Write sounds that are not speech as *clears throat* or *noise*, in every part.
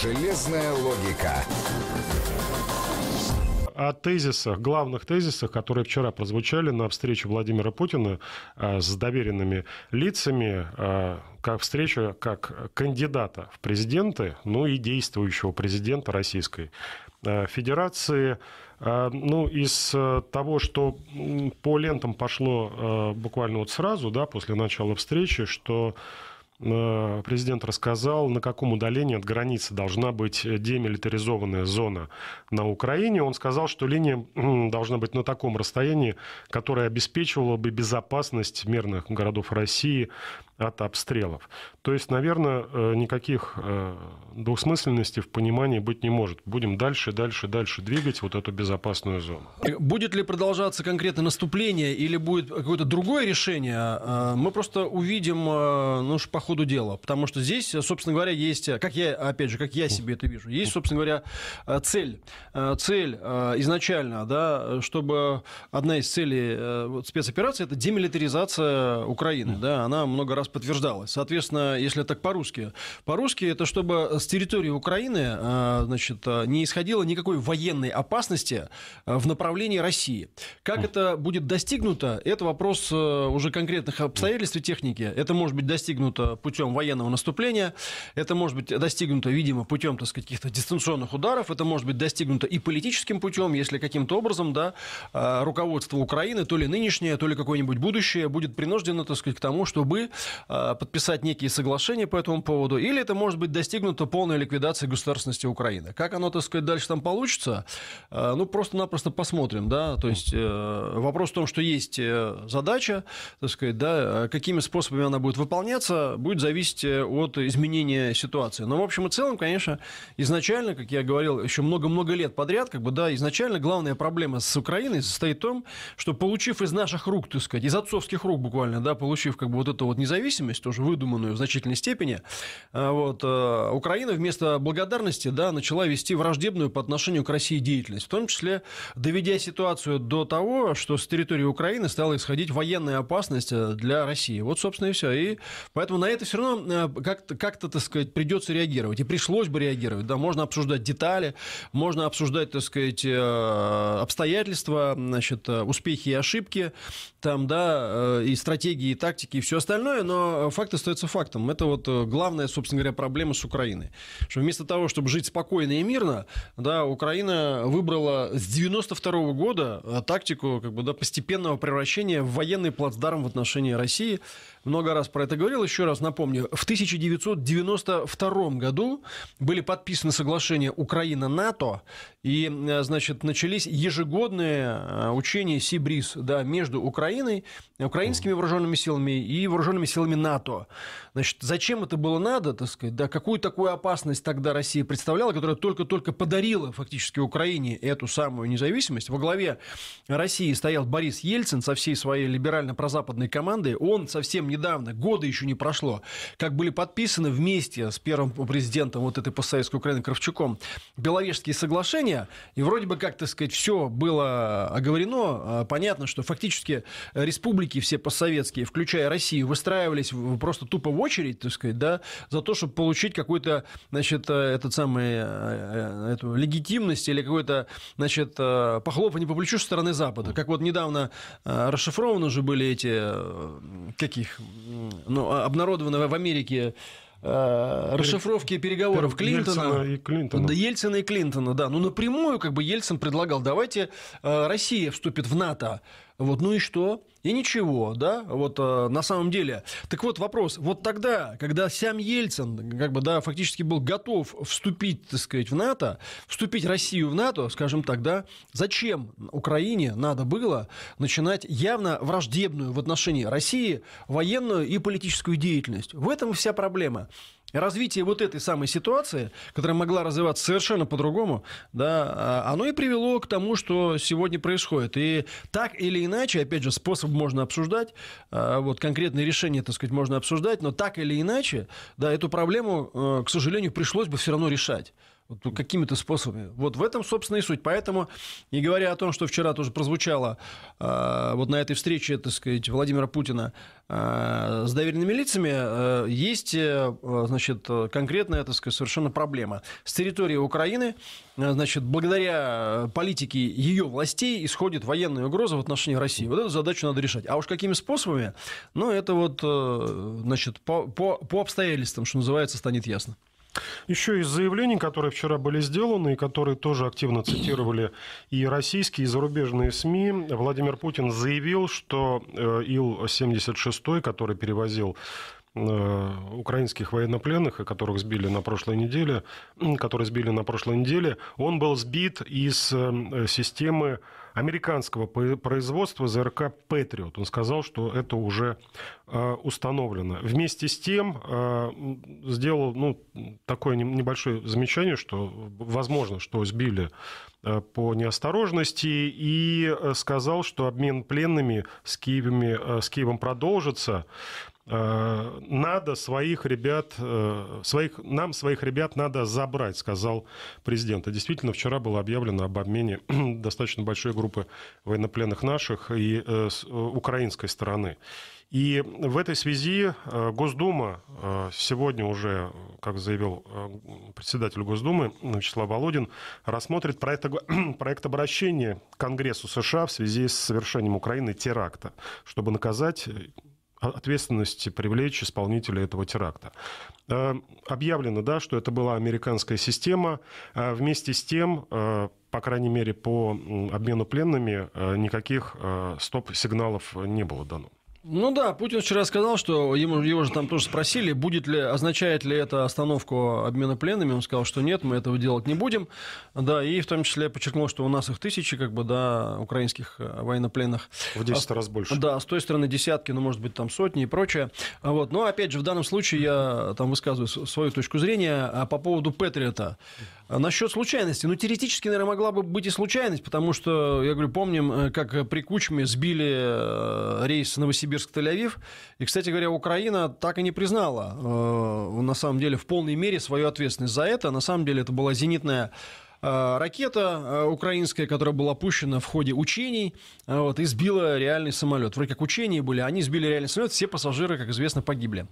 Железная логика. О тезисах, главных тезисах, которые вчера прозвучали на встрече Владимира Путина э, с доверенными лицами, э, как встреча как кандидата в президенты, ну и действующего президента Российской э, Федерации. Ну, из того, что по лентам пошло буквально вот сразу, да, после начала встречи, что Э, президент рассказал, на каком удалении от границы должна быть демилитаризованная зона на Украине. Он сказал, что линия должна быть на таком расстоянии, которое обеспечивало бы безопасность мирных городов России от обстрелов. То есть, наверное, э, никаких э, двусмысленностей в понимании быть не может. Будем дальше, дальше, дальше двигать вот эту безопасную зону. Э, будет ли продолжаться конкретно наступление или будет какое-то другое решение? Мы просто увидим, ну уж по ходу дела. Потому что здесь, собственно говоря, есть, как я, опять же, как я себе это вижу, есть, собственно говоря, цель. Цель изначально, да, чтобы одна из целей спецоперации – это демилитаризация Украины. Да, она много раз раз подтверждалось. Соответственно, если так по-русски, по-русски это чтобы с территории Украины э, значит, э, не исходило никакой военной опасности э, в направлении России. Как это будет достигнуто, это вопрос уже конкретных обстоятельств и техники. Это может быть достигнуто путем военного наступления, это может быть достигнуто, видимо, путем так сказать, каких-то дистанционных ударов, это может быть достигнуто и политическим путем, если каким-то образом да, руководство Украины, то ли нынешнее, то ли какое-нибудь будущее, будет принуждено так сказать, к тому, чтобы Э, подписать некие соглашения по этому поводу, или это может быть достигнуто полной ликвидация государственности Украины. Как оно, так сказать, дальше там получится, э, ну, просто-напросто посмотрим, да, то есть э, вопрос в том, что есть задача, так сказать, да, какими способами она будет выполняться, будет зависеть от изменения ситуации. Но, в общем и целом, конечно, изначально, как я говорил, еще много-много лет подряд, как бы, да, изначально главная проблема с Украиной состоит в том, что, получив из наших рук, так сказать, из отцовских рук буквально, да, получив, как бы, вот это вот независимость, независимость, тоже выдуманную в значительной степени, а, вот, э, Украина вместо благодарности да, начала вести враждебную по отношению к России деятельность, в том числе доведя ситуацию до того, что с территории Украины стала исходить военная опасность э, для России. Вот, собственно, и все. И поэтому на это все равно э, как-то, как-то так сказать, придется реагировать. И пришлось бы реагировать. Да, можно обсуждать детали, можно обсуждать, так сказать, обстоятельства, значит, успехи и ошибки, там, да, и стратегии, и тактики, и все остальное, но Э, факт остается фактом. Это вот э, главная, собственно говоря, проблема с Украиной. Что вместо того, чтобы жить спокойно и мирно, да, Украина выбрала с 92 года э, тактику как бы, да, постепенного превращения в военный плацдарм в отношении России. Много раз про это говорил, еще раз напомню. В 1992 году были подписаны соглашения Украина-НАТО, и, значит, начались ежегодные учения Сибрис, да, между Украиной, украинскими вооруженными силами и вооруженными силами силами НАТО. Значит, зачем это было надо, так сказать, да, какую такую опасность тогда Россия представляла, которая только-только подарила фактически Украине эту самую независимость. Во главе России стоял Борис Ельцин со всей своей либерально-прозападной командой. Он совсем недавно, года еще не прошло, как были подписаны вместе с первым президентом вот этой постсоветской Украины Кравчуком Беловежские соглашения, и вроде бы, как, так сказать, все было оговорено, а понятно, что фактически республики все постсоветские, включая Россию, выстраивали выстраивались просто тупо в очередь, так сказать, да, за то, чтобы получить какую-то, значит, э, этот самый, э, э, эту легитимность или какое-то, значит, похлопание по плечу со стороны Запада. Как вот недавно расшифрованы уже были эти, каких, ну, а, обнародованы в Америке расшифровки переговоров Клинтона, Ельцина и Клинтона. Да, Ельцина и Клинтона, да. Ну, напрямую как бы Ельцин предлагал, давайте Россия вступит в НАТО. Вот, ну и что? И ничего, да, вот э, на самом деле. Так вот вопрос, вот тогда, когда сам Ельцин, как бы, да, фактически был готов вступить, так сказать, в НАТО, вступить Россию в НАТО, скажем так, да, зачем Украине надо было начинать явно враждебную в отношении России военную и политическую деятельность? В этом вся проблема развитие вот этой самой ситуации, которая могла развиваться совершенно по-другому, да, а, оно и привело к тому, что сегодня происходит. И так или иначе, опять же, способ можно обсуждать, а, вот конкретные решения, так сказать, можно обсуждать, но так или иначе, да, эту проблему, э, к сожалению, пришлось бы все равно решать какими-то способами. Вот в этом, собственно, и суть. Поэтому, не говоря о том, что вчера тоже прозвучало э, вот на этой встрече, так сказать, Владимира Путина э, с доверенными лицами, э, есть, значит, конкретная, так сказать, совершенно проблема. С территории Украины, значит, благодаря политике ее властей исходит военная угроза в отношении России. Вот эту задачу надо решать. А уж какими способами, ну, это вот, значит, по, по, по обстоятельствам, что называется, станет ясно. Еще из заявлений, которые вчера были сделаны и которые тоже активно цитировали и российские, и зарубежные СМИ, Владимир Путин заявил, что э, Ил-76, который перевозил Э, украинских военнопленных, которых сбили на прошлой неделе, которые сбили на прошлой неделе, он был сбит из э, системы американского производства ЗРК «Патриот». Он сказал, что это уже э, установлено. Вместе с тем сделал ну, такое небольшое замечание, что возможно, что сбили по неосторожности, и сказал, что обмен пленными с, Киевами, с Киевом продолжится. Э, надо своих ребят, э, своих, нам своих ребят надо забрать, сказал президент. И действительно, вчера было объявлено об обмене *clears throat* достаточно большой группы военнопленных наших и э, украинской стороны. И в этой связи Госдума сегодня уже, как заявил председатель Госдумы Вячеслав Володин, рассмотрит проект, *clears throat* проект обращения к Конгрессу США в связи с совершением Украины теракта, чтобы наказать ответственности привлечь исполнителя этого теракта. Э, объявлено, да, что это была американская система. Э, вместе с тем, э, по крайней мере, по обмену пленными никаких стоп-сигналов не было дано. Ну да, Путин вчера сказал, что ему, его же там тоже спросили, будет ли, означает ли это остановку обмена пленными. Он сказал, что нет, мы этого делать не будем. Да, и в том числе подчеркнул, что у нас их тысячи, как бы, да, украинских э, военнопленных. В 10 а, раз больше. Да, с той стороны десятки, ну, может быть, там сотни и прочее. А вот. Но, ну, опять же, в данном случае я там высказываю свою точку зрения а по поводу Патриота. А насчет случайности. Ну, теоретически, наверное, могла бы быть и случайность, потому что, я говорю, помним, э, как при Кучме сбили э, рейс Новосибирск-Тель-Авив. И, кстати говоря, Украина так и не признала, э, на самом деле, в полной мере свою ответственность за это. На самом деле, это была зенитная ракета украинская, которая была опущена в ходе учений, вот, и сбила реальный самолет. Вроде как учения были, а они сбили реальный самолет, все пассажиры, как известно, погибли.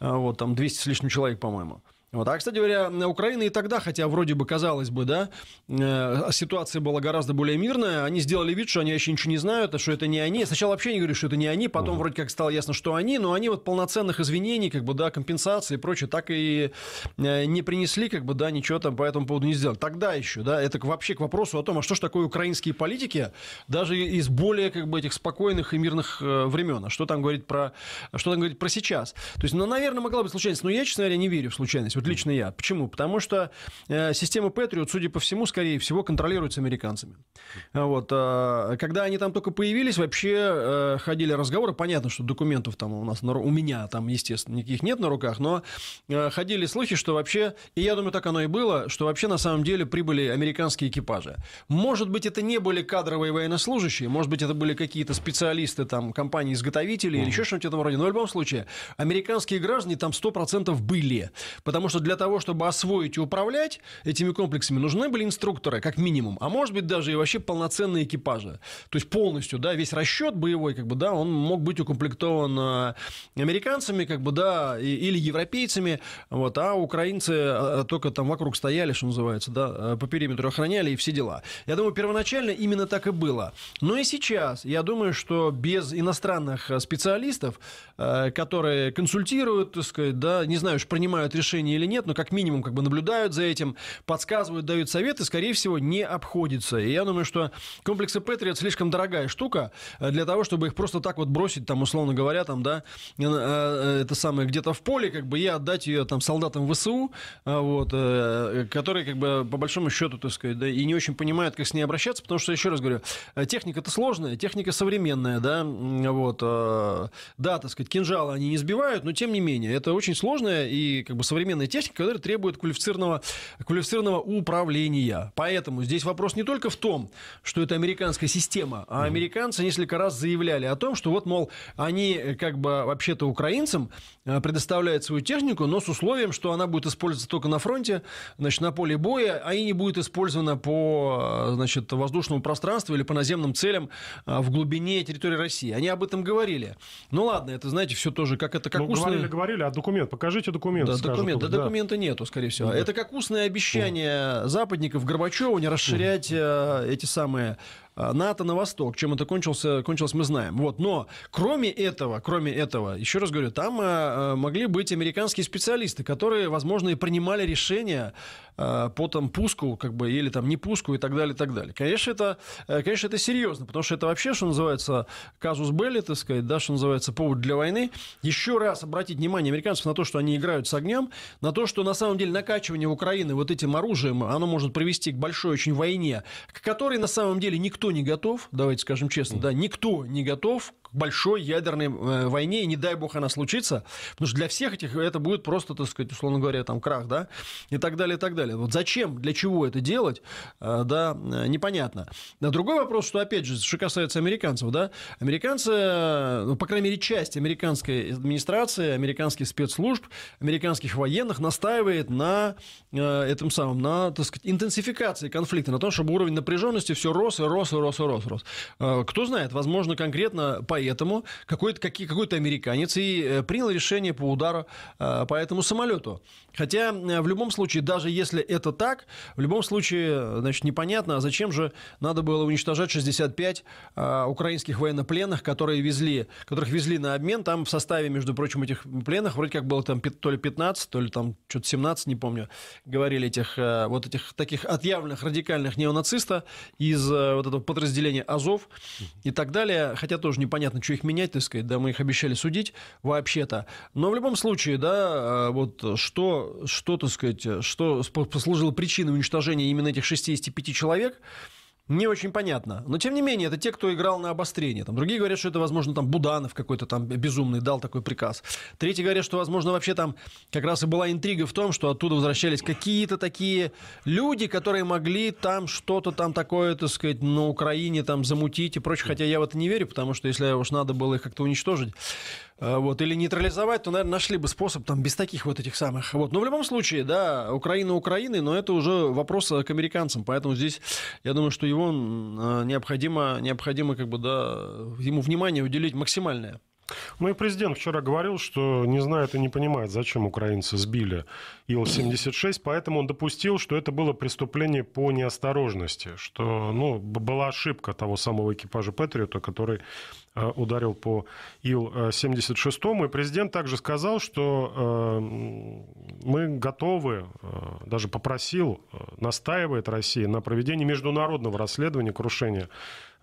Вот, там 200 с лишним человек, по-моему. Вот. А, кстати говоря, Украина и тогда, хотя вроде бы казалось бы, да, э, ситуация была гораздо более мирная, они сделали вид, что они вообще ничего не знают, а что это не они. Сначала вообще не говорили, что это не они, потом uh вроде как стало ясно, что они, но они вот полноценных извинений, как бы, да, компенсации и прочее, так и э, не принесли, как бы, да, ничего там по этому поводу не сделали. Тогда еще, да, это вообще к вопросу о том, а что же такое украинские политики, даже из более, как бы, этих спокойных и мирных э, времен, а что там говорить про, что там говорить про сейчас. То есть, ну, наверное, могла быть случайность, но я, честно говоря, не верю в случайность. Вот лично я. Почему? Потому что э, система Patriot, судя по всему, скорее всего, контролируется американцами. А вот. А, когда они там только появились, вообще э, ходили разговоры. Понятно, что документов там у нас, у меня там, естественно, никаких нет на руках, но э, ходили слухи, что вообще, и я думаю, так оно и было, что вообще на самом деле прибыли американские экипажи. Может быть, это не были кадровые военнослужащие, может быть, это были какие-то специалисты там компании-изготовителей mm-hmm. или еще что-нибудь в этом роде, но в любом случае, американские граждане там 100% были, потому Потому что для того, чтобы освоить и управлять этими комплексами, нужны были инструкторы, как минимум. А может быть, даже и вообще полноценные экипажи. То есть полностью, да, весь расчет боевой, как бы, да, он мог быть укомплектован а, американцами, как бы, да, или европейцами, вот, а украинцы а, а, только там вокруг стояли, что называется, да, по периметру охраняли и все дела. Я думаю, первоначально именно так и было. Но и сейчас, я думаю, что без иностранных э, специалистов, э, которые консультируют, так сказать, да, не знаю, принимают решения или нет, но как минимум как бы наблюдают за этим, подсказывают, дают советы, скорее всего, не обходится. И я думаю, что комплексы Петри слишком дорогая штука э, для того, чтобы их просто так вот бросить, там, условно говоря, там, да, э, э, это самое где-то в поле, как бы, и отдать ее там солдатам ВСУ, вот, которые, как бы, по большому счету, так сказать, да, и не очень понимают, как с ней обращаться, потому что, еще раз говорю, техника это сложная, техника современная, да, вот, да, так сказать, кинжалы они не сбивают, но тем не менее, это очень сложная и, как бы, современная специальная техника, которая требует квалифицированного, квалифицированного управления. Поэтому здесь вопрос не только в том, что это американская система, а американцы несколько раз заявляли о том, что вот, мол, они э, как бы вообще-то украинцам э, предоставляют свою технику, но с условием, что она будет использоваться только на фронте, значит, на поле боя, а и не будет использована по, э, значит, воздушному пространству или по наземным целям в глубине территории России. Они об этом говорили. Ну ладно, это, знаете, все тоже как это как ну, устные... говорили, говорили, а документ, покажите документ. Да, документ, да, документа нету, скорее всего. Ну это как устное обещание западников Горбачеву не расширять э, эти самые э, НАТО на восток. Чем это кончился, кончилось, мы знаем. Вот. Но кроме этого, кроме этого, еще раз говорю, там э, могли быть американские специалисты, которые, возможно, и принимали решения Э, по там пуску, как бы, или там не пуску и так далее, и так далее. Конечно, это, э, конечно, это серьезно, потому что это вообще, что называется, казус Белли, так сказать, да, что называется, повод для войны. Еще раз обратить внимание американцев на то, что они играют с огнем, на то, что на самом деле накачивание Украины вот этим оружием, оно может привести к большой очень войне, к которой на самом деле никто не готов, давайте скажем честно, да, никто не готов, большой ядерной э, войне, и не дай бог она случится, потому что для всех этих это будет просто, так сказать, условно говоря, там крах, да, и так далее, и так далее. Вот зачем, для чего это делать, э, да, э, непонятно. Но а другой вопрос, что, опять же, что касается американцев, да, американцы, ну, по крайней мере, часть американской администрации, американских спецслужб, американских военных настаивает на этом самом, на, так сказать, интенсификации конфликта, на том, чтобы уровень напряженности все рос и рос и рос и рос. И рос. Кто знает, возможно, конкретно по поэтому какой-то какие какой -то американец и э, принял решение по удару э, по этому самолету. Хотя э, в любом случае, даже если это так, в любом случае, значит, непонятно, а зачем же надо было уничтожать 65 украинских военнопленных, которые везли, которых везли на обмен. Там в составе, между прочим, этих пленных вроде как было там то ли 15, то ли там что-то 17, не помню, говорили этих вот этих таких отъявленных радикальных неонациста из вот этого подразделения Азов и так далее. Хотя тоже непонятно, непонятно, что их менять, так сказать, да, мы их обещали судить вообще-то. Но в любом случае, да, э, вот что, что так сказать, э, что послужило причиной уничтожения именно этих 65 человек, не очень понятно. Но, тем не менее, это те, кто играл на обострение. Там, другие говорят, что это, возможно, там Буданов какой-то там безумный дал такой приказ. Третьи говорят, что, возможно, вообще там как раз и была интрига в том, что оттуда возвращались какие-то такие люди, которые могли там что-то там такое, так сказать, на Украине там замутить и прочее. Хотя я в это не верю, потому что если уж надо было их как-то уничтожить, Э, вот, или нейтрализовать, то, наверное, нашли бы способ там без таких вот этих самых. Вот. Но в любом случае, да, Украина Украины, но это уже вопрос э, к американцам, поэтому здесь, я думаю, что его э, необходимо, необходимо как бы, да, ему внимание уделить максимальное. Ну и президент вчера говорил, что не знает и не понимает, зачем украинцы сбили Ил-76, поэтому он допустил, что это было преступление по неосторожности, что ну, была ошибка того самого экипажа Патриота, который э, ударил по Ил-76. И президент также сказал, что э, мы готовы, э, даже попросил, настаивает Россия на проведении международного расследования крушения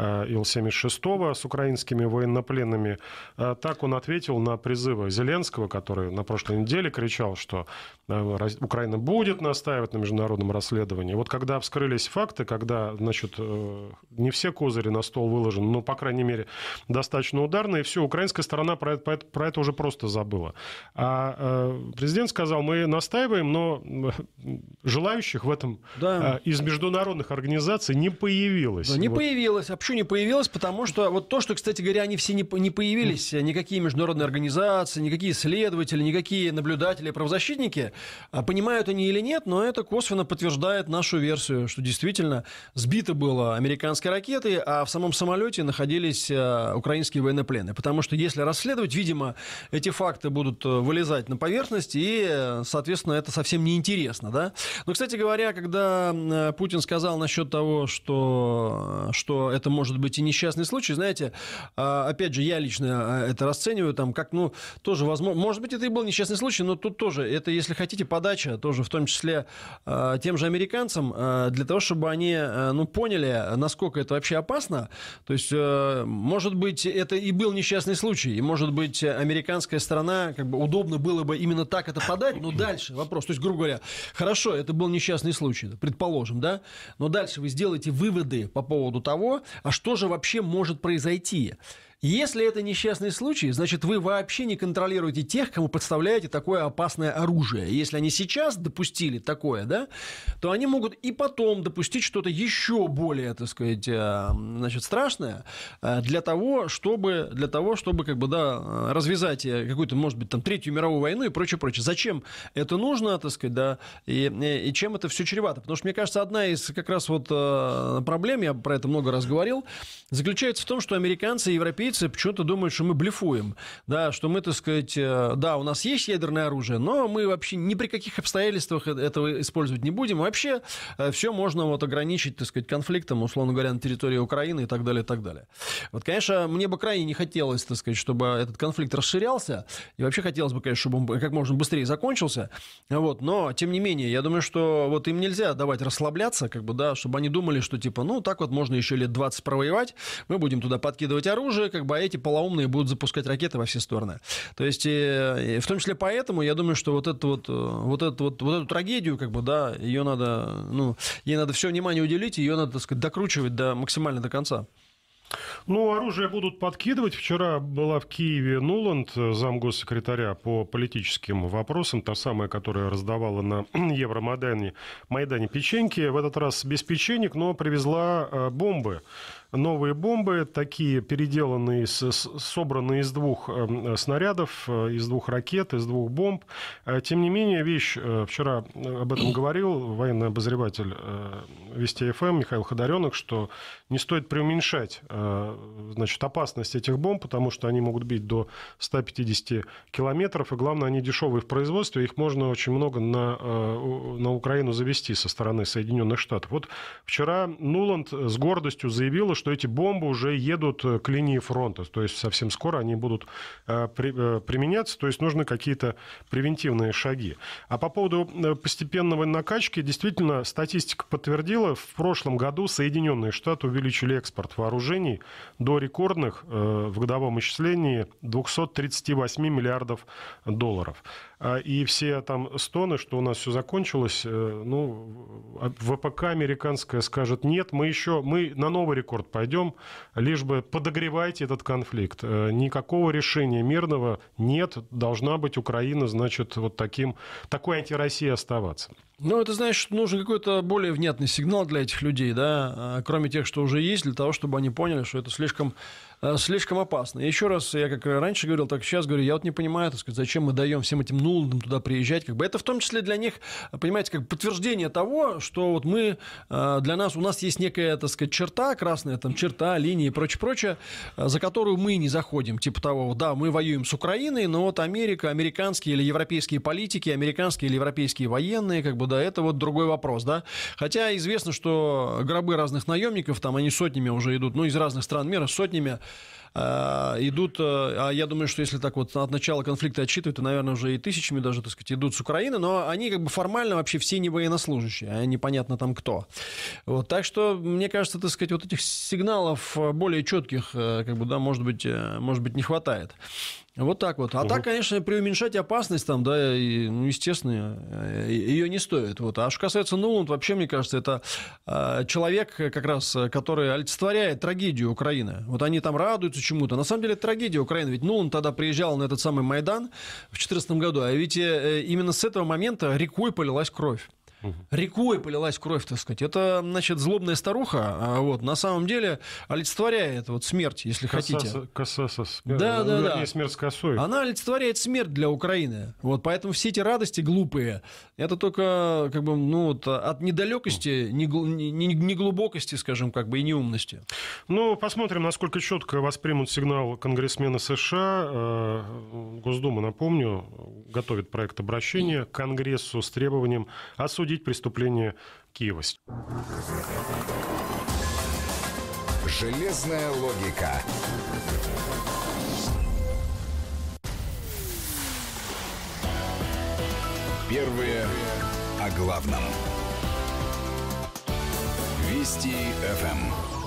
Э, Ил-76 с украинскими военнопленными. Э, так он ответил на призывы Зеленского, который на прошлой неделе кричал, что э, Украина будет настаивать на международном расследовании. Вот когда вскрылись факты, когда, значит, не все козыри на стол выложены, но, по крайней мере, достаточно ударные, все, украинская сторона про это, про это, уже просто забыла. А президент сказал, мы настаиваем, но желающих в этом да. из международных организаций не появилось. Да, не вот. появилось ничего не появилось, потому что вот то, что, кстати говоря, они все не, не появились, э, никакие международные организации, никакие следователи, никакие наблюдатели, правозащитники, а, понимают они или нет, но это косвенно подтверждает нашу версию, что действительно сбито было американской ракеты, а в самом самолете находились э, украинские военнопленные. Потому что если расследовать, видимо, эти факты будут э, вылезать на поверхность, и, соответственно, это совсем неинтересно. Да? Но, кстати говоря, когда Путин сказал насчет того, что, что это может быть, и несчастный случай. Знаете, а, опять же, я лично а, это расцениваю там как, ну, тоже возможно. Может быть, это и был несчастный случай, но тут тоже, это, если хотите, подача тоже, в том числе а, тем же американцам, для того, чтобы они, ну, поняли, насколько это вообще опасно. То есть, может быть, это и был несчастный случай, и, может быть, американская сторона, как бы, удобно было бы именно так это подать, но дальше вопрос. То есть, грубо говоря, хорошо, это был несчастный случай, предположим, да, но дальше вы сделаете выводы по поводу того, а а что же вообще может произойти? Если это несчастный случай, значит, вы вообще не контролируете тех, кому подставляете такое опасное оружие. Если они сейчас допустили такое, да, то они могут и потом допустить что-то еще более, так сказать, э, значит, страшное э, для того, чтобы, для того, чтобы как бы, да, э, развязать какую-то, может быть, там, Третью мировую войну и прочее, прочее. Зачем это нужно, так сказать, да, и, и чем это все чревато? Потому что, мне кажется, одна из как раз вот проблем, я про это много раз говорил, заключается в том, что американцы и европейцы полиция почему-то думают, что мы блефуем, да, что мы, так сказать, э, да, у нас есть ядерное оружие, но мы вообще ни при каких обстоятельствах э, этого использовать не будем. Вообще э, все можно вот ограничить, так сказать, конфликтом, условно говоря, на территории Украины и так далее, и так далее. Вот, конечно, мне бы крайне не хотелось, так сказать, чтобы этот конфликт расширялся, и вообще хотелось бы, конечно, чтобы он как можно быстрее закончился, вот, но, тем не менее, я думаю, что вот им нельзя давать расслабляться, как бы, да, чтобы они думали, что, типа, ну, так вот можно еще лет 20 провоевать, мы будем туда подкидывать оружие, как как бы а эти полоумные будут запускать ракеты во все стороны. То есть, и, э, и э, в том числе поэтому, я думаю, что вот эту вот, э, вот, эту вот, вот эту трагедию, как бы, да, ее надо, ну, ей надо все внимание уделить, ее надо, так сказать, докручивать до, максимально до конца. Ну, оружие будут подкидывать. Вчера была в Киеве Нуланд, э, зам госсекретаря по политическим вопросам, та самая, которая раздавала на *clears throat* Евромайдане Майдане печеньки. В этот раз без печенек, но привезла э, бомбы новые бомбы, такие переделанные, собранные из двух э, снарядов, из двух ракет, из двух бомб. Тем не менее, вещь, вчера об этом говорил военный обозреватель Вести ФМ эм Михаил Ходоренок, что не стоит преуменьшать Э, значит, опасность этих бомб, потому что они могут бить до 150 километров, и главное, они дешевые в производстве, их можно очень много на, э, на Украину завести со стороны Соединенных Штатов. Вот вчера Нуланд с гордостью заявила, что эти бомбы уже едут э, к линии фронта, то есть совсем скоро они будут применяться, то есть нужны какие-то превентивные шаги. А по поводу постепенного накачки, действительно, статистика подтвердила, в прошлом году Соединенные Штаты увеличили экспорт вооружений до рекордных э, в годовом исчислении 238 миллиардов долларов. А, и все там стоны, что у нас все закончилось, э, ну, а, ВПК американская скажет, нет, мы еще, мы на новый рекорд пойдем, лишь бы подогревайте этот конфликт. Э, никакого решения мирного нет, должна быть Украина, значит, вот таким, такой антироссией оставаться. Ну, это значит, что нужен какой-то более внятный сигнал для этих людей, да, а, кроме тех, что уже есть, для того, чтобы они поняли, что это слишком Э, слишком опасно. Еще раз, я как раньше говорил, так сейчас говорю, я вот не понимаю, так сказать, зачем мы даем всем этим нулдам туда приезжать. Как бы это в том числе для них, э, понимаете, как подтверждение того, что вот мы, э, для нас, у нас есть некая, так сказать, черта, красная там черта, линия и прочее-прочее, за которую мы не заходим. Типа того, да, мы воюем с Украиной, но вот Америка, американские или европейские политики, американские или европейские военные, как бы, да, это вот другой вопрос, да. Хотя известно, что гробы разных наемников, там они сотнями уже идут, ну, из разных стран мира, сотнями Э, идут, э, а я думаю, что если так вот от начала конфликта отчитывают, то, наверное, уже и тысячами даже, так сказать, идут с Украины, но они как бы формально вообще все не военнослужащие, а непонятно там кто. Вот, так что, мне кажется, так сказать, вот этих сигналов э, более четких, как бы, да, может быть, может быть, не хватает. Вот так вот. А угу. так, конечно, преуменьшать опасность там, да, и, ну, естественно, э, э, ее не стоит. Вот. А что касается Нуланд, вообще, мне кажется, это а, э, человек, как раз, э, который олицетворяет трагедию Украины. Вот они там радуются чему-то. На самом деле, это трагедия Украины. Ведь Нуланд тогда приезжал на этот самый Майдан в 2014 году, а ведь именно с этого момента рекой полилась кровь. Рекой полилась кровь, так сказать. Это, значит, злобная старуха, а вот, на самом деле олицетворяет вот смерть, если коса, хотите. Коса со да, да, ну, да. смерть с косой. Она олицетворяет смерть для Украины. Вот, поэтому все эти радости глупые, это только, как бы, ну, вот, от недалекости, неглубокости, скажем, как бы, и неумности. Ну, посмотрим, насколько четко воспримут сигнал конгрессмена США. Э, Госдума, напомню, готовит проект обращения к Конгрессу с требованием осудить осудить преступление Киева. Железная логика. Первые о главном. Вести FM.